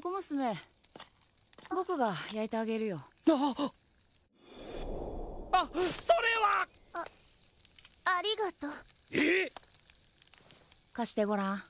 猫娘僕が焼いてあげるよああそれはあありがとうえ貸してごらん